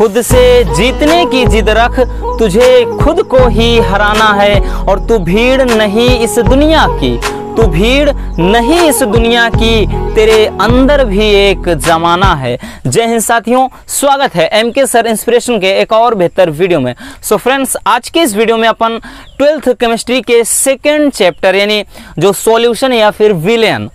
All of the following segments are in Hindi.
खुद से जीतने की जिद रख तुझे खुद को ही हराना है और तू भीड़ नहीं इस दुनिया की तू भीड़ नहीं इस दुनिया की तेरे अंदर भी एक जमाना है जय हिंद साथियों स्वागत है एम के सर इंस्पिरेशन के एक और बेहतर वीडियो में सो so फ्रेंड्स आज के इस वीडियो में अपन ट्वेल्थ केमिस्ट्री के सेकेंड चैप्टर यानी जो सॉल्यूशन या फिर विलेन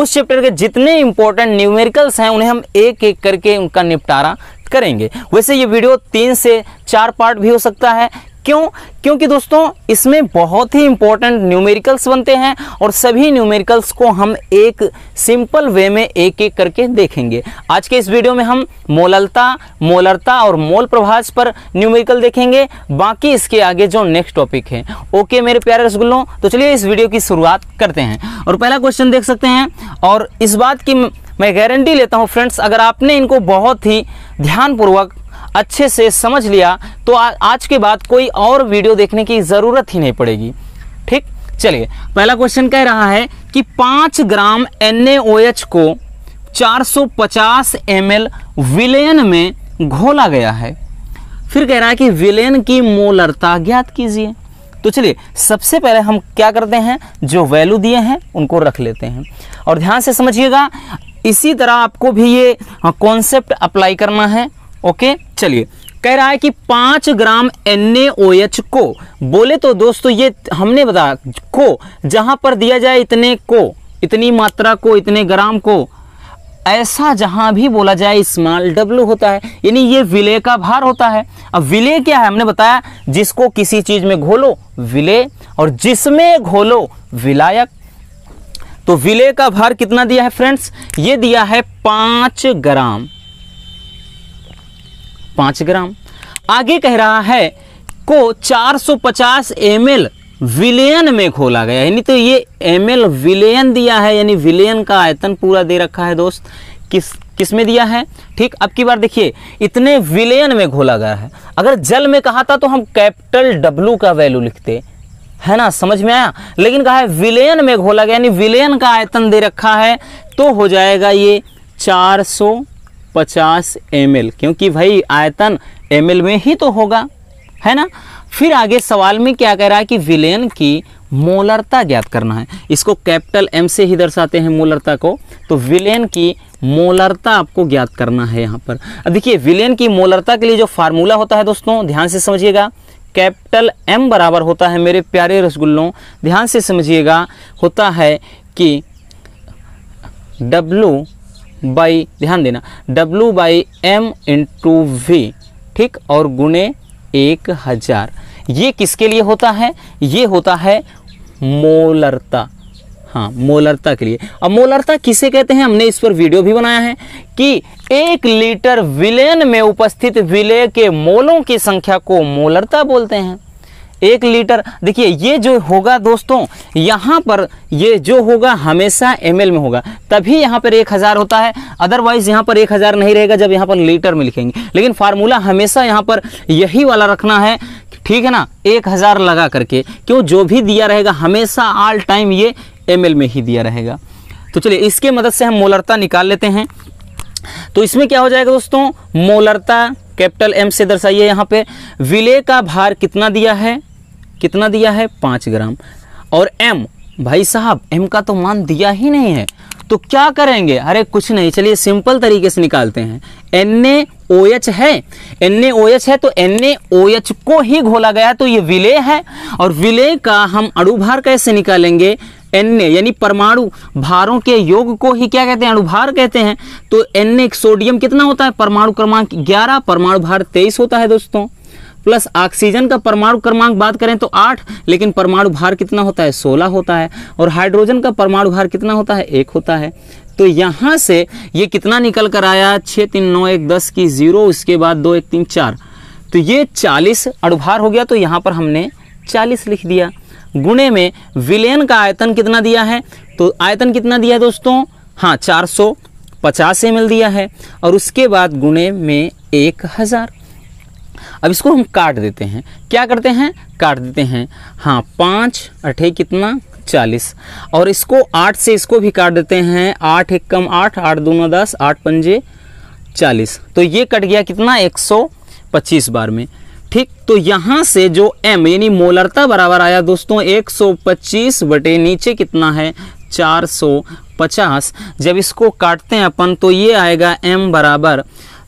उस चैप्टर के जितने इंपॉर्टेंट न्यूमेरिकल्स हैं उन्हें हम एक एक करके उनका निपटारा करेंगे वैसे ये वीडियो तीन से चार पार्ट भी हो सकता है क्यों क्योंकि दोस्तों इसमें बहुत ही इंपॉर्टेंट न्यूमेरिकल्स बनते हैं और सभी न्यूमेरिकल्स को हम एक सिंपल वे में एक एक करके देखेंगे आज के इस वीडियो में हम मोललता मोलरता और मोल प्रभास पर न्यूमेरिकल देखेंगे बाकी इसके आगे जो नेक्स्ट टॉपिक है ओके मेरे प्यारे रसगुल्लों तो चलिए इस वीडियो की शुरुआत करते हैं और पहला क्वेश्चन देख सकते हैं और इस बात की मैं गारंटी लेता हूँ फ्रेंड्स अगर आपने इनको बहुत ही ध्यानपूर्वक अच्छे से समझ लिया तो आ, आज के बाद कोई और वीडियो देखने की ज़रूरत ही नहीं पड़ेगी ठीक चलिए पहला क्वेश्चन कह रहा है कि पाँच ग्राम एन को 450 सौ विलेन में घोला गया है फिर कह रहा है कि विलेन की मोलरता ज्ञात कीजिए तो चलिए सबसे पहले हम क्या करते हैं जो वैल्यू दिए हैं उनको रख लेते हैं और ध्यान से समझिएगा इसी तरह आपको भी ये कॉन्सेप्ट हाँ, अप्लाई करना है ओके चलिए कह रहा है कि पांच ग्राम एन को बोले तो दोस्तों ये हमने बताया को जहां पर दिया जाए इतने को इतनी मात्रा को इतने ग्राम को ऐसा जहां भी बोला जाए स्मॉल डब्ल्यू होता है यानी ये विले का भार होता है अब विले क्या है हमने बताया जिसको किसी चीज़ में घोलो विले और जिसमें घोलो विलायक तो विलय का भार कितना दिया है फ्रेंड्स ये दिया है पांच ग्राम पांच ग्राम आगे कह रहा है को 450 एम विलयन में खोला गया यानी तो ये एम एल विलयन दिया है यानी विलयन का आयतन पूरा दे रखा है दोस्त किस किस में दिया है ठीक अब की बार देखिए इतने विलयन में घोला गया है अगर जल में कहा था तो हम कैपिटल डब्लू का वैल्यू लिखते है ना समझ में आया लेकिन कहा है विलयन में घोला गया यानी विलयन का आयतन दे रखा है तो हो जाएगा ये 450 ml क्योंकि भाई आयतन एम में ही तो होगा है ना फिर आगे सवाल में क्या कह रहा है कि विलयन की मोलरता ज्ञात करना है इसको कैपिटल एम से ही दर्शाते हैं मोलरता को तो विलयन की मोलरता आपको ज्ञात करना है यहाँ पर अब देखिए विलयन की मोलरता के लिए जो फार्मूला होता है दोस्तों ध्यान से समझिएगा कैपिटल एम बराबर होता है मेरे प्यारे रसगुल्लों ध्यान से समझिएगा होता है कि डब्लू बाई ध्यान देना W by M into V ठीक और गुणे एक हजार ये किसके लिए होता है ये होता है मोलरता हाँ मोलरता के लिए अब मोलरता किसे कहते हैं हमने इस पर वीडियो भी बनाया है कि एक लीटर विलयन में उपस्थित विलय के मोलों की संख्या को मोलरता बोलते हैं एक लीटर देखिए ये जो होगा दोस्तों यहाँ पर ये जो होगा हमेशा एम में होगा तभी यहाँ पर एक हज़ार होता है अदरवाइज़ यहाँ पर एक हज़ार नहीं रहेगा जब यहाँ पर लीटर में लिखेंगे लेकिन फार्मूला हमेशा यहाँ पर यही वाला रखना है ठीक है ना एक हज़ार लगा करके क्यों जो भी दिया रहेगा हमेशा ऑल टाइम ये एम में ही दिया रहेगा तो चलिए इसके मदद से हम मोलरता निकाल लेते हैं तो इसमें क्या हो जाएगा दोस्तों मोलरता कैपिटल एम से दर्शाइए यहाँ पे विले का भार कितना दिया है कितना दिया है पाँच ग्राम और एम भाई साहब एम का तो मान दिया ही नहीं है तो क्या करेंगे अरे कुछ नहीं चलिए सिंपल तरीके से निकालते हैं एन ए ओ एच है एन ए ओ एच है तो एन ए ओ एच को ही घोला गया तो ये विले है और विले का हम अड़ुभार कैसे निकालेंगे एन यानी परमाणु भारों के योग को ही क्या कहते हैं अणुभार कहते हैं तो एन सोडियम कितना होता है परमाणु क्रमांक ग्यारह परमाणु भार तेईस होता है दोस्तों प्लस ऑक्सीजन का परमाणु क्रमांक बात करें तो आठ लेकिन परमाणु भार कितना होता है सोलह होता है और हाइड्रोजन का परमाणु भार कितना होता है एक होता है तो यहाँ से ये कितना निकल कर आया छः तीन नौ एक दस की जीरो उसके बाद दो एक तीन चार तो ये चालीस अणुभार हो गया तो यहाँ पर हमने चालीस लिख दिया गुणे में विलयन का आयतन कितना दिया है तो आयतन कितना दिया है दोस्तों हाँ चार सौ पचास एम दिया है और उसके बाद गुणे में एक हज़ार अब इसको हम काट देते हैं क्या करते हैं काट देते हैं हाँ पाँच अठे कितना चालीस और इसको आठ से इसको भी काट देते हैं आठ एक कम आठ आठ नौ दस आठ पंजे चालीस तो ये कट गया कितना एक सौ पच्चीस बार में ठीक तो यहां से जो m यानी मोलरता बराबर आया दोस्तों 125 बटे नीचे कितना है 450 जब इसको काटते हैं अपन तो ये आएगा m बराबर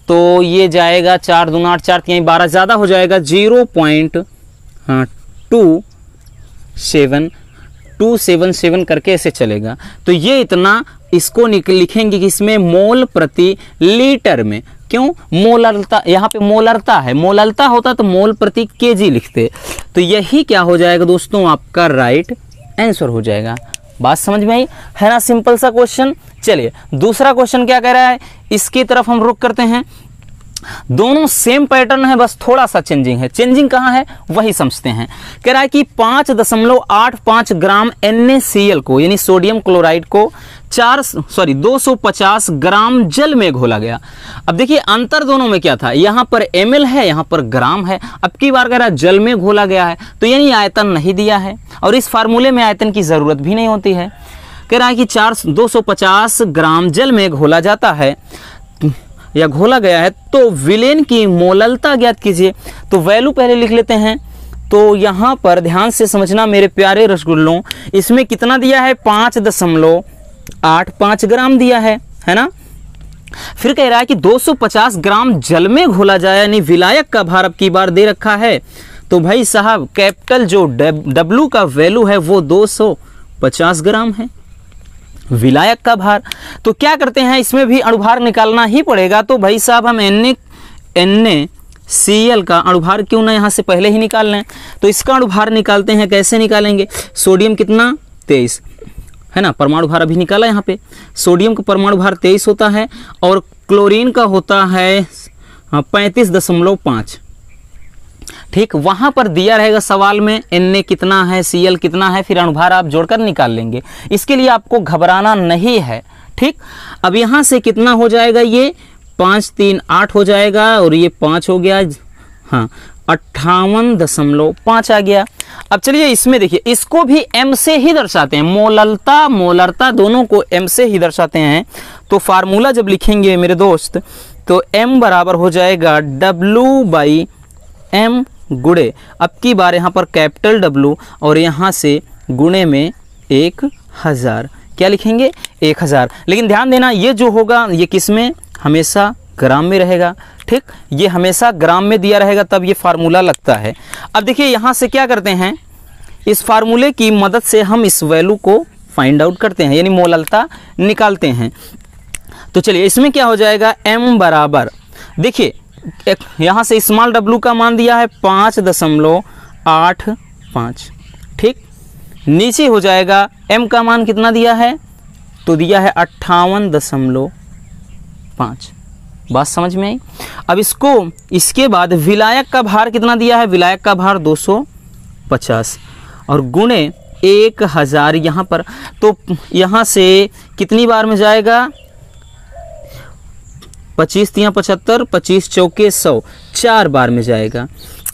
तो ये जाएगा चार दून आठ चार यानी बारह ज़्यादा हो जाएगा जीरो पॉइंट हाँ, two seven two seven seven करके ऐसे चलेगा तो ये इतना इसको लिखेंगे कि इसमें मोल प्रति लीटर में क्यों मोलरता यहाँ पे मोलरता है मोललता होता तो मोल प्रति केजी लिखते तो यही क्या हो जाएगा दोस्तों आपका राइट आंसर हो जाएगा बात समझ में आई है ना सिंपल सा क्वेश्चन चलिए दूसरा क्वेश्चन क्या कह रहा है इसकी तरफ हम रुक करते हैं दोनों सेम पैटर्न है बस थोड़ा सा चेंजिंग है चेंजिंग कहां है वही समझते हैं कह रहा है कि पांच दशमलव आठ पांच ग्राम एन को यानी सोडियम क्लोराइड को चार सॉरी 250 ग्राम जल में घोला गया अब देखिए अंतर दोनों में क्या था यहाँ पर एम है यहाँ पर ग्राम है अब की बार कह जल में घोला गया है तो यानी आयतन नहीं दिया है और इस फार्मूले में आयतन की ज़रूरत भी नहीं होती है कह रहा है कि चार दो ग्राम जल में घोला जाता है या घोला गया है तो विलेन की मोललता ज्ञात कीजिए तो वैल्यू पहले लिख लेते हैं तो यहाँ पर ध्यान से समझना मेरे प्यारे रसगुल्लों इसमें कितना दिया है पाँच दशमलव आठ पांच ग्राम दिया है है ना फिर कह रहा है कि 250 ग्राम जल में घोला जाए यानी विलायक का भार अब की बार दे रखा है तो भाई साहब कैपिटल जो डब्ल्यू का वैल्यू है वो 250 ग्राम है विलायक का भार तो क्या करते हैं इसमें भी अणुभार निकालना ही पड़ेगा तो भाई साहब हम एन एन सी एल का अणुभार क्यों ना यहाँ से पहले ही निकाल लें तो इसका अणुभार निकालते हैं कैसे निकालेंगे सोडियम कितना तेईस है ना परमाणु भार अभी निकाला यहाँ पे सोडियम का परमाणु भार तेईस होता है और क्लोरीन का होता है हाँ, पैंतीस दशमलव पाँच ठीक वहां पर दिया रहेगा सवाल में एन कितना है सी कितना है फिर अणुभार आप जोड़कर निकाल लेंगे इसके लिए आपको घबराना नहीं है ठीक अब यहाँ से कितना हो जाएगा ये पाँच तीन आठ हो जाएगा और ये पाँच हो गया हाँ अट्ठावन दशमलव पाँच आ गया अब चलिए इसमें देखिए इसको भी एम से ही दर्शाते हैं मोललता मोलरता दोनों को एम से ही दर्शाते हैं तो फार्मूला जब लिखेंगे मेरे दोस्त तो एम बराबर हो जाएगा डब्लू बाई एम गुड़े अब की बार यहाँ पर कैपिटल डब्लू और यहाँ से गुणे में एक हज़ार क्या लिखेंगे एक हज़ार लेकिन ध्यान देना ये जो होगा ये किस में हमेशा ग्राम में रहेगा ठीक ये हमेशा ग्राम में दिया रहेगा तब ये फार्मूला लगता है अब देखिए यहाँ से क्या करते हैं इस फार्मूले की मदद से हम इस वैल्यू को फाइंड आउट करते हैं यानी मोललता निकालते हैं तो चलिए इसमें क्या हो जाएगा एम बराबर देखिए एक यहाँ से स्मॉल डब्लू का मान दिया है पाँच दशमलव आठ पाँच ठीक नीचे हो जाएगा एम का मान कितना दिया है तो दिया है अट्ठावन दशमलव पाँच बात समझ में आई अब इसको इसके बाद विलायक का भार कितना दिया है विलायक का भार 250 और गुणे एक हज़ार यहाँ पर तो यहाँ से कितनी बार में जाएगा पच्चीस तिया पचहत्तर पच्चीस चौके सौ चार बार में जाएगा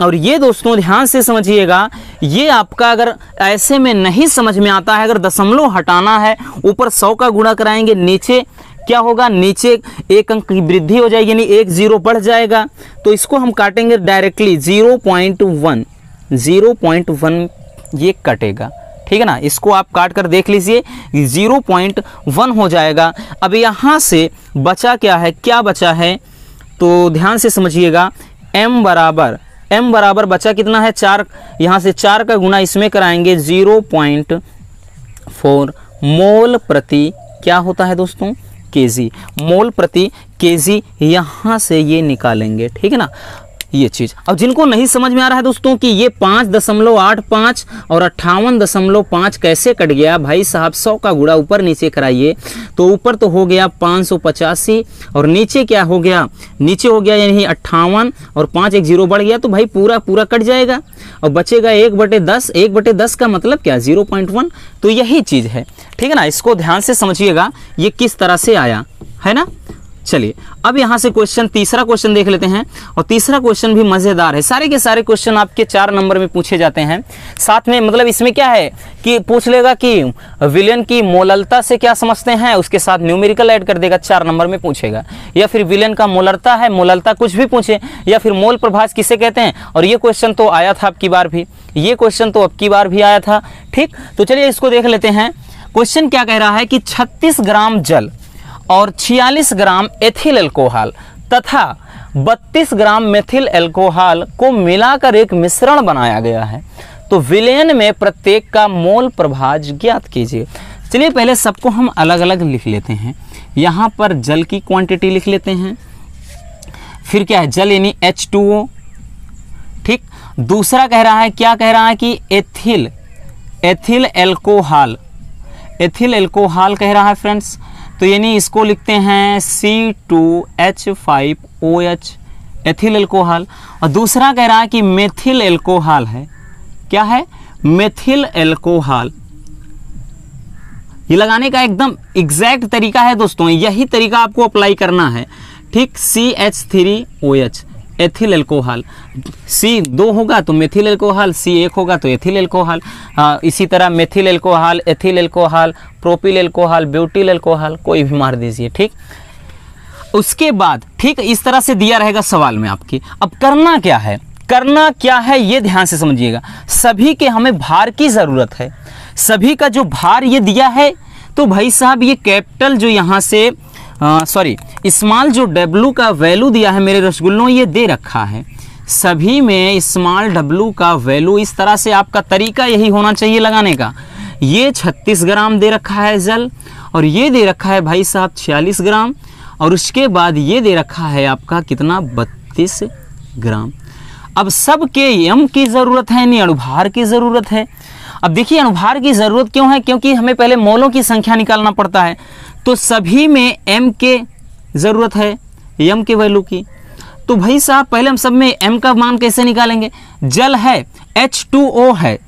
और ये दोस्तों ध्यान से समझिएगा ये आपका अगर ऐसे में नहीं समझ में आता है अगर दशमलव हटाना है ऊपर सौ का गुणा कराएंगे नीचे क्या होगा नीचे एक अंक की वृद्धि हो जाएगी यानी एक जीरो बढ़ जाएगा तो इसको हम काटेंगे directly zero point one zero point one ये कटेगा ठीक है ना इसको आप काट कर देख लीजिए जीरो पॉइंट वन हो जाएगा अब यहाँ से बचा क्या है क्या बचा है तो ध्यान से समझिएगा m बराबर m बराबर बचा कितना है चार यहाँ से चार का गुना इसमें कराएंगे जीरो पॉइंट फोर मोल प्रति क्या होता है दोस्तों केजी मोल प्रति केजी यहाँ से ये निकालेंगे ठीक है ना ये चीज़ अब जिनको नहीं समझ में आ रहा है दोस्तों कि ये पांच दशमलव आठ पांच और अट्ठावन दशमलव पांच कैसे कट गया भाई साहब सौ का गुड़ा ऊपर नीचे कराइए तो ऊपर तो हो गया पांच सौ पचासी और नीचे क्या हो गया नीचे हो गया यानी अट्ठावन और पांच एक जीरो बढ़ गया तो भाई पूरा पूरा कट जाएगा और बचेगा एक बटे दस एक बटे दस का मतलब क्या जीरो पॉइंट वन तो यही चीज़ है ठीक है ना इसको ध्यान से समझिएगा ये किस तरह से आया है ना चलिए अब यहाँ से क्वेश्चन तीसरा क्वेश्चन देख लेते हैं और तीसरा क्वेश्चन भी मज़ेदार है सारे के सारे क्वेश्चन आपके चार नंबर में पूछे जाते हैं साथ में मतलब इसमें क्या है कि पूछ लेगा कि विलियन की मोललता से क्या समझते हैं उसके साथ न्यूमेरिकल ऐड कर देगा चार नंबर में पूछेगा या फिर विलियन का मोलरता है मोललता कुछ भी पूछे या फिर मोल प्रभास किसे कहते हैं और ये क्वेश्चन तो आया था आपकी बार भी ये क्वेश्चन तो आपकी बार भी आया था ठीक तो चलिए इसको देख लेते हैं क्वेश्चन क्या कह रहा है कि छत्तीस ग्राम जल और 46 ग्राम एथिल एल्कोहल तथा 32 ग्राम मेथिल एल्कोहल को मिलाकर एक मिश्रण बनाया गया है तो विलयन में प्रत्येक का मोल प्रभाज ज्ञात कीजिए चलिए पहले सबको हम अलग अलग लिख लेते हैं यहाँ पर जल की क्वांटिटी लिख लेते हैं फिर क्या है जल यानी एच टू ओ ठीक दूसरा कह रहा है क्या कह रहा है कि ethyl ethyl alcohol ethyl alcohol कह रहा है फ्रेंड्स तो यानी इसको लिखते हैं C two H five O H ethyl alcohol और दूसरा कह रहा है कि मेथिल एल्कोहल है क्या है मेथिल एल्कोहल ये लगाने का एकदम एग्जैक्ट तरीका है दोस्तों यही तरीका आपको अप्लाई करना है ठीक C H three O H ethyl alcohol C दो होगा तो मेथिल एल्कोहल सी एक होगा तो एथिल एल्कोहल हाँ, इसी तरह methyl alcohol ethyl alcohol propyl alcohol butyl alcohol कोई भी मार दीजिए ठीक उसके बाद ठीक इस तरह से दिया रहेगा सवाल में आपकी अब करना क्या है करना क्या है ये ध्यान से समझिएगा सभी के हमें भार की ज़रूरत है सभी का जो भार ये दिया है तो भाई साहब ये कैपिटल जो यहाँ से सॉरी स्मॉल जो डब्लू का वैल्यू दिया है मेरे रसगुल्लों ये दे रखा है सभी में स्मॉल डब्लू का वैल्यू इस तरह से आपका तरीका यही होना चाहिए लगाने का ये 36 ग्राम दे रखा है जल और ये दे रखा है भाई साहब 46 ग्राम और उसके बाद ये दे रखा है आपका कितना 32 ग्राम अब सब के यम की ज़रूरत है नहीं अनुभार की ज़रूरत है अब देखिए अनुभार की ज़रूरत क्यों है क्योंकि हमें पहले मोलों की संख्या निकालना पड़ता है तो सभी में एम के ज़रूरत है यम के वैल्यू की तो भाई साहब पहले हम सब में एम का मान कैसे निकालेंगे जल है एच टू ओ है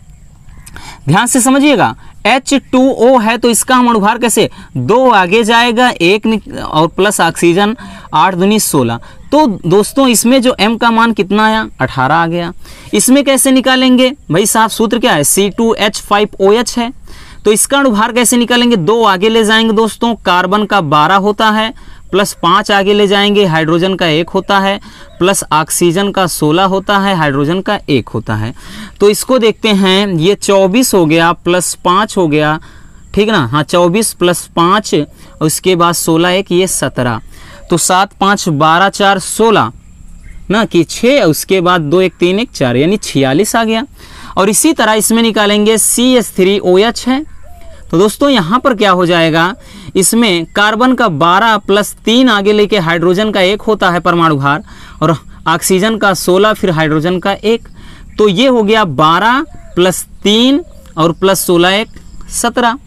ध्यान से समझिएगा एच टू ओ है तो इसका हम अनुभार कैसे दो आगे जाएगा एक और प्लस ऑक्सीजन आठ दुनी सोलह तो दोस्तों इसमें जो एम का मान कितना आया अठारह आ गया इसमें कैसे निकालेंगे भाई साहब सूत्र क्या है C two H five O H है तो इसका अनुभार कैसे निकालेंगे दो आगे ले जाएंगे दोस्तों कार्बन का बारह होता है प्लस पाँच आगे ले जाएंगे हाइड्रोजन का एक होता है प्लस ऑक्सीजन का सोलह होता है हाइड्रोजन का एक होता है तो इसको देखते हैं ये चौबीस हो गया प्लस पाँच हो गया ठीक ना हाँ चौबीस प्लस पाँच उसके बाद सोलह एक ये सत्रह तो सात पाँच बारह चार सोलह ना कि छः उसके बाद दो एक तीन एक चार यानी छियालीस आ गया और इसी तरह इसमें निकालेंगे C S three O H है तो दोस्तों यहाँ पर क्या हो जाएगा इसमें कार्बन का 12 प्लस तीन आगे लेके हाइड्रोजन का एक होता है परमाणु भार और ऑक्सीजन का 16 फिर हाइड्रोजन का एक तो ये हो गया 12 प्लस तीन और प्लस सोलह एक सत्रह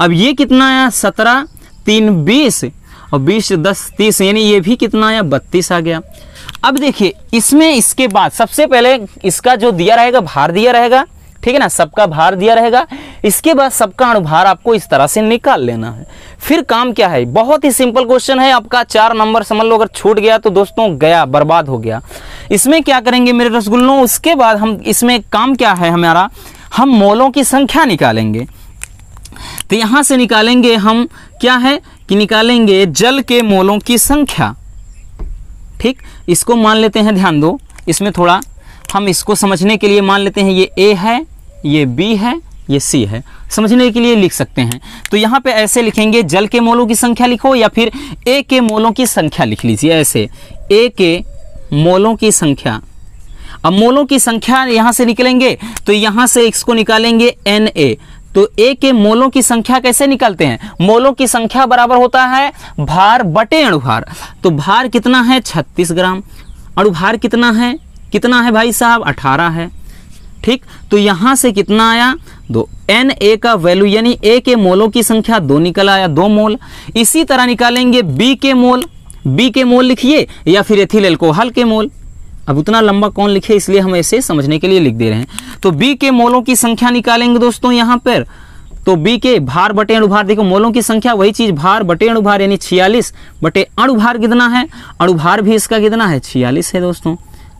अब ये कितना आया सत्रह तीन बीस और बीस दस तीस यानी ये भी कितना आया बत्तीस आ गया अब देखिए इसमें इसके बाद सबसे पहले इसका जो दिया रहेगा भार दिया रहेगा ठीक है ना सबका भार दिया रहेगा इसके बाद सबका अनुभार आपको इस तरह से निकाल लेना है फिर काम क्या है बहुत ही सिंपल क्वेश्चन है आपका चार नंबर समझ लो अगर छूट गया तो दोस्तों गया बर्बाद हो गया इसमें क्या करेंगे मेरे रसगुल्लो उसके बाद हम इसमें काम क्या है हमारा हम मोलों की संख्या निकालेंगे तो यहां से निकालेंगे हम क्या है कि निकालेंगे जल के मोलों की संख्या ठीक इसको मान लेते हैं ध्यान दो इसमें थोड़ा हम इसको समझने के लिए मान लेते हैं ये ए है ये बी है ये सी है समझने के लिए लिख सकते हैं तो यहाँ पे ऐसे लिखेंगे जल के मोलों की संख्या लिखो या फिर ए के मोलों की संख्या लिख लीजिए ऐसे ए के मोलों की संख्या अब मोलों की संख्या यहाँ से निकलेंगे तो यहाँ से इसको निकालेंगे एन ए तो ए के मोलों की संख्या कैसे निकालते हैं मोलों की संख्या बराबर होता है भार बटे अणुभार तो भार कितना है छत्तीस ग्राम अणुभार कितना है कितना है भाई साहब अठारह है ठीक तो यहां से कितना आया दो एन ए का वैल्यू यानी ए के मोलों की संख्या दो निकल आया दो मोल इसी तरह निकालेंगे बी के मोल बी के मोल लिखिए या फिर एथिल एल्कोहल के मोल अब उतना लंबा कौन लिखे इसलिए हम ऐसे समझने के लिए लिख दे रहे हैं तो बी के मोलों की संख्या निकालेंगे दोस्तों यहां पर तो बी के भार बटे अणुभार देखो मोलों की संख्या वही चीज भार बटे अणुभार यानी छियालीस बटे अणुभार कितना है अणुभार भी इसका कितना है छियालीस है दोस्तों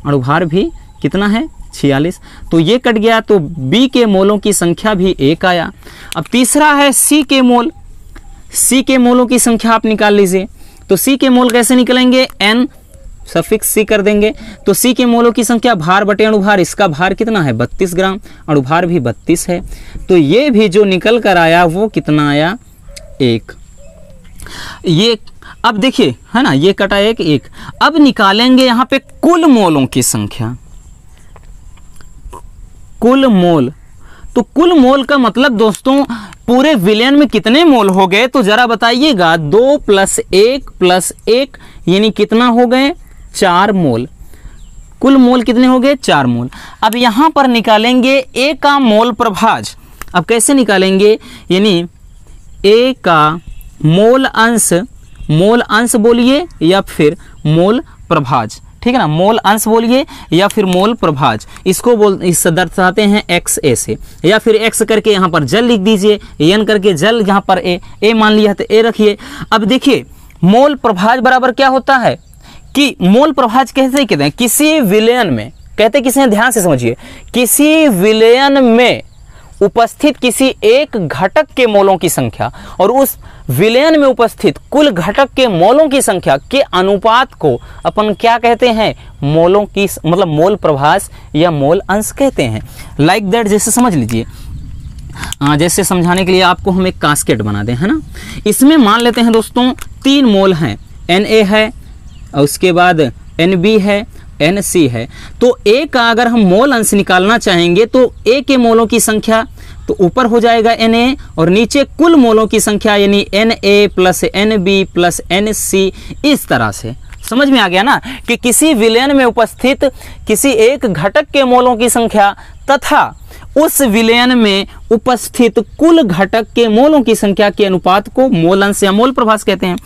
और भी कितना है छियालीस तो ये कट गया तो बी के मोलों की संख्या भी एक आया अब तीसरा है सी के मोल सी के मोलों की संख्या आप निकाल लीजिए तो सी के मोल कैसे निकलेंगे एन सफिक्स सी कर देंगे तो सी के मोलों की संख्या भार बटे अणुभार इसका भार कितना है 32 ग्राम अणुभार भी 32 है तो ये भी जो निकल कर आया वो कितना आया एक ये अब देखिए है ना ये कटा एक एक अब निकालेंगे यहां पे कुल मोलों की संख्या कुल मोल तो कुल मोल का मतलब दोस्तों पूरे विलयन में कितने मोल हो गए तो जरा बताइएगा दो प्लस एक प्लस एक यानी कितना हो गए चार मोल कुल मोल कितने हो गए चार मोल अब यहां पर निकालेंगे ए का मोल प्रभाज अब कैसे निकालेंगे यानी ए का मोल अंश मोल अंश बोलिए या फिर मोल प्रभाज ठीक है ना मोल अंश बोलिए या फिर मोल प्रभाज इसको बोल इस दर्शाते हैं एक्स ए से या फिर एक्स करके यहाँ पर जल लिख दीजिए एन करके जल यहाँ पर ए ए मान लिया तो ए रखिए अब देखिए मोल प्रभाज बराबर क्या होता है कि मोल प्रभाज कैसे कहते हैं किसी विलयन में कहते किसी ध्यान से समझिए किसी विलयन में उपस्थित किसी एक घटक के मोलों की संख्या और उस विलयन में उपस्थित कुल घटक के मोलों की संख्या के अनुपात को अपन क्या कहते हैं मोलों की मतलब मोल प्रभास या मोल अंश कहते हैं लाइक like दैट जैसे समझ लीजिए जैसे समझाने के लिए आपको हम एक कास्केट बना दें है ना इसमें मान लेते हैं दोस्तों तीन मोल हैं एन ए है और उसके बाद एन बी है एन सी है तो ए का अगर हम मोल अंश निकालना चाहेंगे तो ए के मोलों की संख्या तो ऊपर हो जाएगा एन ए और नीचे कुल मोलों की संख्या यानी N A plus N B plus N C इस तरह से समझ में आ गया ना कि किसी विलयन में उपस्थित किसी एक घटक के मोलों की संख्या तथा उस विलयन में उपस्थित कुल घटक के मोलों की संख्या के अनुपात को मोलंश या मोल प्रभास कहते हैं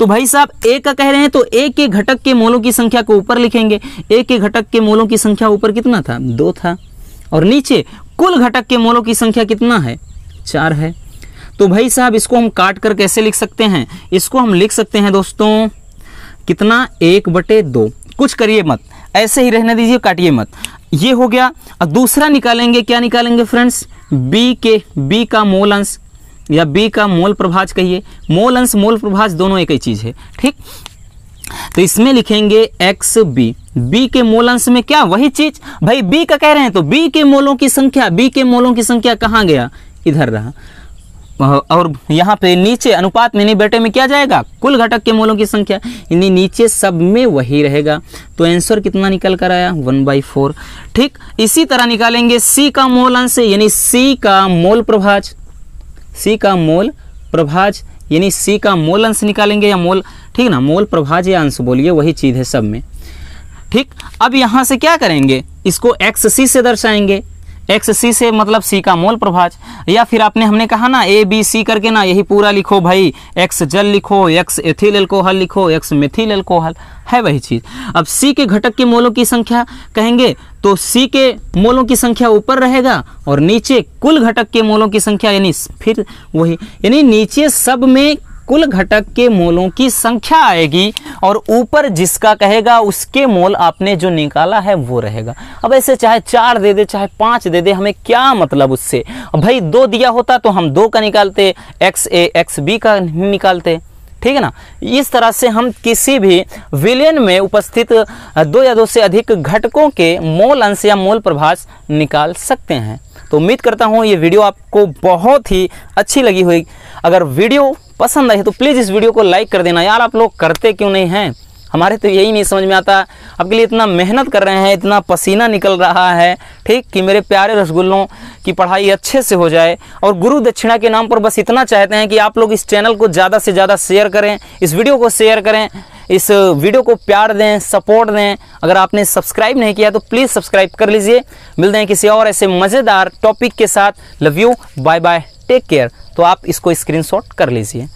तो भाई साहब ए का कह रहे हैं तो ए के घटक के मोलों की संख्या को ऊपर लिखेंगे ए के घटक के मोलों की संख्या ऊपर कितना था दो था और नीचे कुल घटक के मोलों की संख्या कितना है चार है तो भाई साहब इसको हम काट कर कैसे लिख सकते हैं इसको हम लिख सकते हैं दोस्तों कितना एक बटे दो कुछ करिए मत ऐसे ही रहने दीजिए काटिए मत ये हो गया और दूसरा निकालेंगे क्या निकालेंगे फ्रेंड्स बी के बी का मोल अंश या बी का मोल प्रभाज कहिए मोल अंश मोल प्रभाज दोनों एक ही चीज़ है ठीक तो इसमें लिखेंगे एक्स बी बी के मोल अंश में क्या वही चीज भाई बी का कह रहे हैं तो बी के मोलों की संख्या बी के मोलों की संख्या कहां गया इधर रहा और यहाँ पे नीचे अनुपात में नहीं बेटे में क्या जाएगा कुल घटक के मोलों की संख्या यानी नीचे सब में वही रहेगा तो आंसर कितना निकल कर आया वन बाई फोर ठीक इसी तरह निकालेंगे सी का मोल अंश यानी सी का मोल प्रभाज सी का मोल प्रभाज यानी सी का मोल अंश निकालेंगे या मोल ठीक ना मोल प्रभाज या अंश बोलिए वही चीज़ है सब में ठीक अब यहाँ से क्या करेंगे इसको एक्स सी से दर्शाएंगे एक्स सी से मतलब सी का मोल प्रभाज या फिर आपने हमने कहा ना ए बी सी करके ना यही पूरा लिखो भाई एक्स जल लिखो एक्स एथिल एल्कोहल लिखो एक्स मिथिल एल्कोहल है वही चीज़ अब सी के घटक के मोलों की संख्या कहेंगे तो सी के मोलों की संख्या ऊपर रहेगा और नीचे कुल घटक के मोलों की संख्या यानी फिर वही यानी नीचे सब में कुल घटक के मोलों की संख्या आएगी और ऊपर जिसका कहेगा उसके मोल आपने जो निकाला है वो रहेगा अब ऐसे चाहे चार दे दे चाहे पाँच दे दे हमें क्या मतलब उससे भाई दो दिया होता तो हम दो का निकालते एक्स ए एक्स बी का निकालते ठीक है ना इस तरह से हम किसी भी विलियन में उपस्थित दो या दो से अधिक घटकों के मोल अंश या मोल प्रभास निकाल सकते हैं तो उम्मीद करता हूँ ये वीडियो आपको बहुत ही अच्छी लगी हुई अगर वीडियो पसंद आई है तो प्लीज़ इस वीडियो को लाइक कर देना यार आप लोग करते क्यों नहीं हैं हमारे तो यही नहीं समझ में आता आपके लिए इतना मेहनत कर रहे हैं इतना पसीना निकल रहा है ठीक कि मेरे प्यारे रसगुल्लों की पढ़ाई अच्छे से हो जाए और गुरु दक्षिणा के नाम पर बस इतना चाहते हैं कि आप लोग इस चैनल को ज़्यादा से ज़्यादा शेयर करें इस वीडियो को शेयर करें इस वीडियो को प्यार दें सपोर्ट दें अगर आपने सब्सक्राइब नहीं किया तो प्लीज़ सब्सक्राइब कर लीजिए मिलते हैं किसी और ऐसे मज़ेदार टॉपिक के साथ love you bye bye take care तो आप इसको स्क्रीनशॉट कर लीजिए